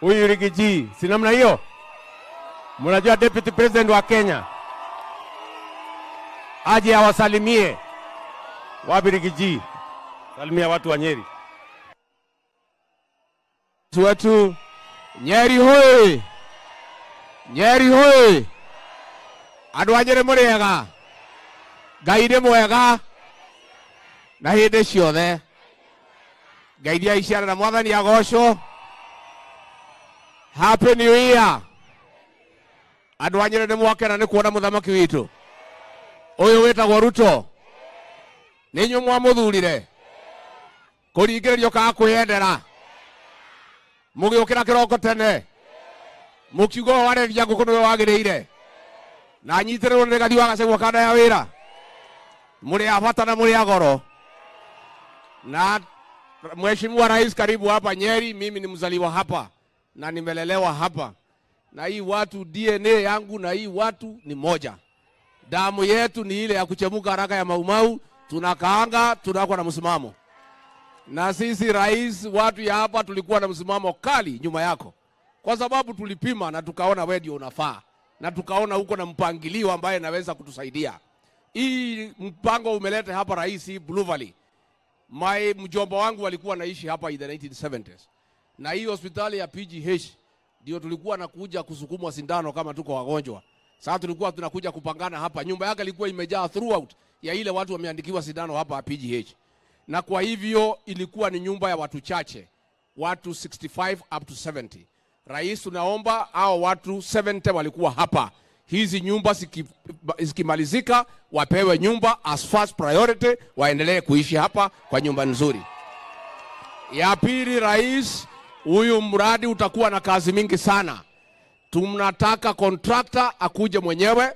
huyu Rigiji, si namna hiyo? Mnajua deputy president wa Kenya aje awasalimie wapi? Rigiji, salimia watu wa Nyeri Watu Nyeri hoye Nyeri hoye andu Nyeri muriega ngai ni mwega na hĩndĩ ciothe ngai ni na mwathani agocwo Happy New Year. Andå anyä nä mwake na nä kuona må thamaki witå å yå wä tagwo ruto nä inyuä mwamå thurire kå ringä rä rio kaga kwä yendera må gä å kä ra kä roko tene må kiuga å wareria ngå kå nä we wagä rä ire na nyitä rä rwo nä gathi wagacegwo kana ya wä ra må rä a bata na må rä goro na mheshimiwa rais karibu hapa Nyeri, mimi ni mzaliwa hapa na nimelelewa hapa, na hii watu DNA yangu na hii watu ni moja. Damu yetu ni ile ya kuchemuka haraka ya Maumau, tunakaanga tunakuwa na msimamo. Na sisi rais, watu ya hapa tulikuwa na msimamo kali nyuma yako, kwa sababu tulipima na tukaona wewe ndio unafaa, na tukaona uko na mpangilio ambaye naweza kutusaidia. Hii mpango umeleta hapa rais Blue Valley. My mjomba wangu walikuwa naishi hapa in the 1970s na hii hospitali ya PGH ndio tulikuwa nakuja kusukumwa sindano kama tuko wagonjwa. Sasa tulikuwa tunakuja kupangana hapa, nyumba yake ilikuwa imejaa throughout ya ile watu wameandikiwa sindano hapa PGH, na kwa hivyo ilikuwa ni nyumba ya watu chache, watu 65 up to 70. Rais, tunaomba hao watu 70 walikuwa hapa, hizi nyumba zikimalizika siki, wapewe nyumba as first priority, waendelee kuishi hapa kwa nyumba nzuri. Ya pili, rais Huyu mradi utakuwa na kazi mingi sana. Tunataka kontrakta akuje mwenyewe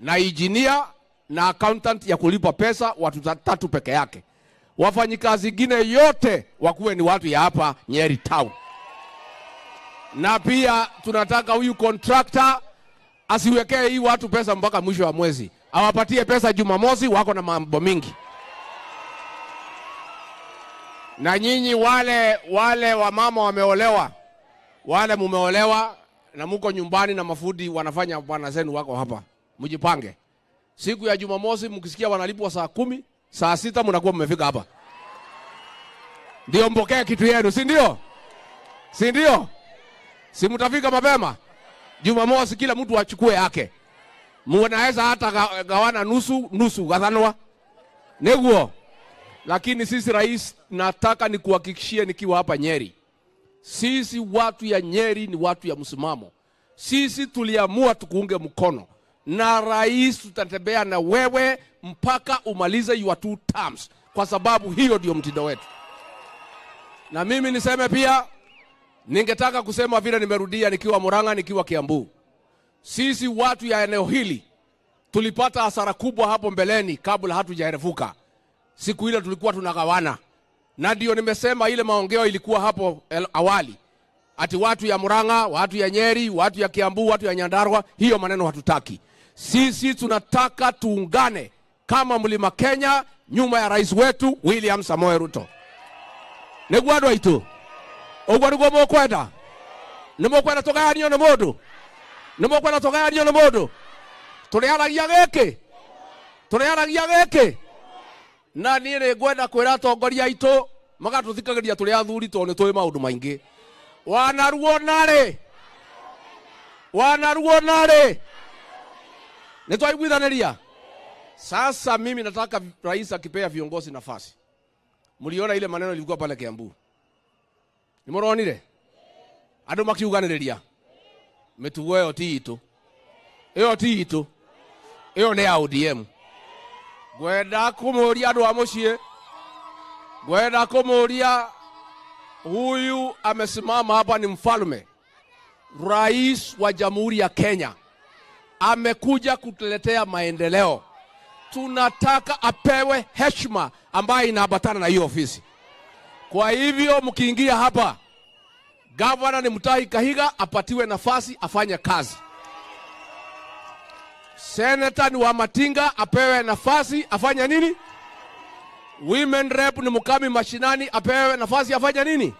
na injinia na accountant ya kulipa pesa, watu tatu peke yake. Wafanyikazi wengine yote wakuwe ni watu ya hapa Nyeri town, na pia tunataka huyu kontrakta asiwekee hii watu pesa mpaka mwisho wa mwezi, awapatie pesa Jumamosi, wako na mambo mingi. Na nyinyi wale wale wamama wameolewa, wale mumeolewa na muko nyumbani na mafudi wanafanya bwana zenu wako hapa, mjipange. Siku ya Jumamosi mkisikia wanalipwa saa kumi, saa sita mnakuwa mmefika hapa, ndio mpokee kitu yenu, si ndio? Si ndio? Si mtafika mapema Jumamosi, kila mtu achukue yake. Mnaweza hata gawana nusu nusu, gathanwa neguo. Lakini sisi rais, nataka nikuhakikishie nikiwa hapa Nyeri, sisi watu ya Nyeri ni watu ya msimamo. Sisi tuliamua tukuunge mkono, na rais, tutatembea na wewe mpaka umalize your two terms, kwa sababu hiyo ndio mtindo wetu. Na mimi niseme pia, ningetaka kusema vile nimerudia nikiwa Murang'a, nikiwa Kiambu, sisi watu ya eneo hili tulipata hasara kubwa hapo mbeleni kabla hatujaerevuka siku ile tulikuwa tunagawana, na ndio nimesema ile maongeo ilikuwa hapo awali ati watu ya Murang'a, watu ya Nyeri, watu ya Kiambu, watu ya Nyandarua, hiyo maneno hatutaki sisi. Tunataka tuungane kama mlima Kenya nyuma ya rais wetu William Samoei Ruto. nä gwaitu å niguo må kwenda nä må kwenda tå gayanio nä må ndå nä må kwenda tå gayanio nä må ndå tå rä haragia na niä rä ngwenda kwä ra atongoria aitå magatå thikagä ria tå rä athuri to nä tå ä maingä wanaruo narä wanaruo narä nä twaiguithanä ria sasa mimi nataka rais akipea viongozi nafasi mliona ile maneno ilikuwa pale kiambu nimuronire andu makiuganiriria mitugo yo ti itu iyo ti itu yo ni ya odm ngwenda kumuria andu a mucii ngwenda kumuria huyu amesimama hapa ni mfalme rais wa jamhuri ya Kenya amekuja kutuletea maendeleo. Tunataka apewe heshima ambayo inaambatana na hiyo ofisi. Kwa hivyo mkiingia hapa, gavana ni mtahi Kahiga apatiwe nafasi afanye kazi. Senator ni Wamatinga apewe nafasi afanya nini? Women rep ni Mukami Mashinani apewe nafasi afanya nini?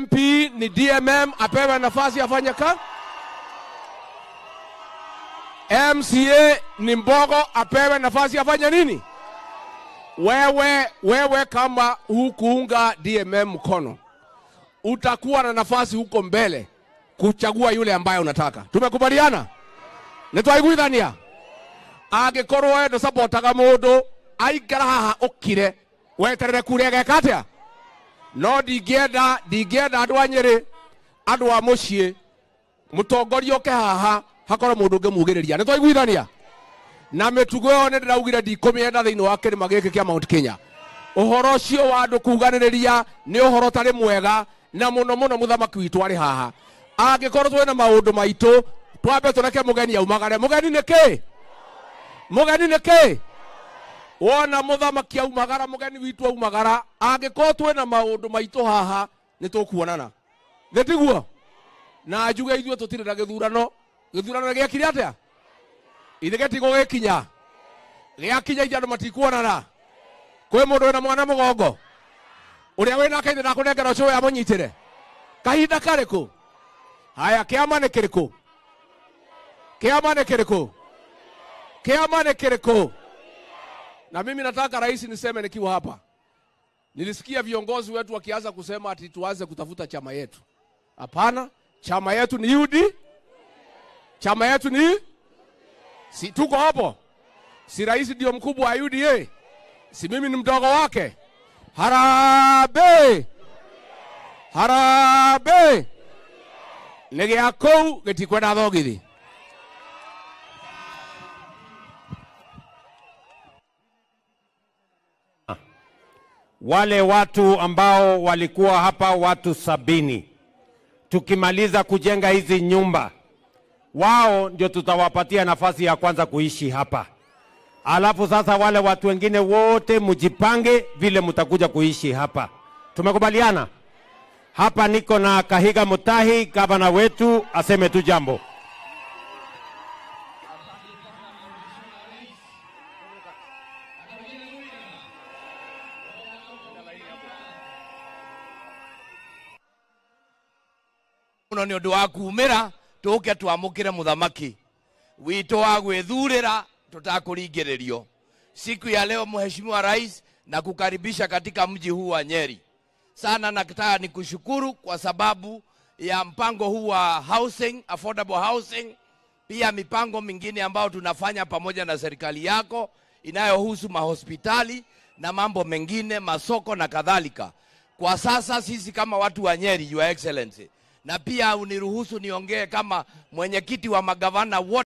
MP ni DMM apewe nafasi afanya ka? MCA ni Mbogo apewe nafasi afanya nini? Wewe wewe kama hukuunga DMM mkono, utakuwa na nafasi huko mbele kuchagua yule ambaye unataka. Tumekubaliana? nä twaiguithania angä korwo we ndå cabotaga må ndå aikara haha å kire weterere kuregeka atä a no ndingäenda ndingäenda andå a nyä andå a må ciä må tongoria å ke haha hakorwo må ndå å ngä mugä rä ria nä twaiguithania na mä tugo ä yo nä ndä raugire ndikå mä enda thä inä wa kä rä ma mount kenya å horo wa andå kuganä rä ria nä å horo tarä mwega na må no må no må thamaki witå arä haha angä korwo twä na maå ndå twambe tureke mugeni aumagare mugeni nä kä mugeni nä kä wona muthamaki aumagara mugeni witu aumagara angikorwo twina maundu maitu haha nä tå kuonana thä na njuge ithuä tå tirä na gä thurano gä thurano gä akire atä a ithe gätigå kinya gä akinya ithe andå matikuonana kwä må ndå wä na mwana må gongo å rä a wä nake ithe nakå ya må nyitä re kahinda karä haya kä ama nä kiama ni kiriku? Kiama ni kiriku? Na mimi nataka rais, niseme nikiwa hapa, nilisikia viongozi wetu wakianza kusema ati tuanze kutafuta chama yetu. Hapana, chama yetu ni UD, chama yetu ni si, tuko hapo. Si rais ndio mkubwa wa UDA? Si mimi ni mdogo wake? harabe harabe nä gä akå u gä thogithi wale watu ambao walikuwa hapa watu sabini, tukimaliza kujenga hizi nyumba, wao ndio tutawapatia nafasi ya kwanza kuishi hapa. Alafu sasa wale watu wengine wote mjipange vile mtakuja kuishi hapa. Tumekubaliana hapa? Niko na Kahiga Mutahi, gavana wetu, aseme tu jambo. no ni å ndå wa kumä ra tå wa siku ya leo mheshimiwa rais na kukaribisha katika mji huu wa nyeri sana nataka nikushukuru kwa sababu ya mpango huu wa housing, affordable housing, pia mipango mingine ambayo tunafanya pamoja na serikali yako inayohusu mahospitali na mambo mengine, masoko na kadhalika. Kwa sasa sisi kama watu wa Nyeri, Your Excellency, na pia uniruhusu niongee kama mwenyekiti wa magavana wote.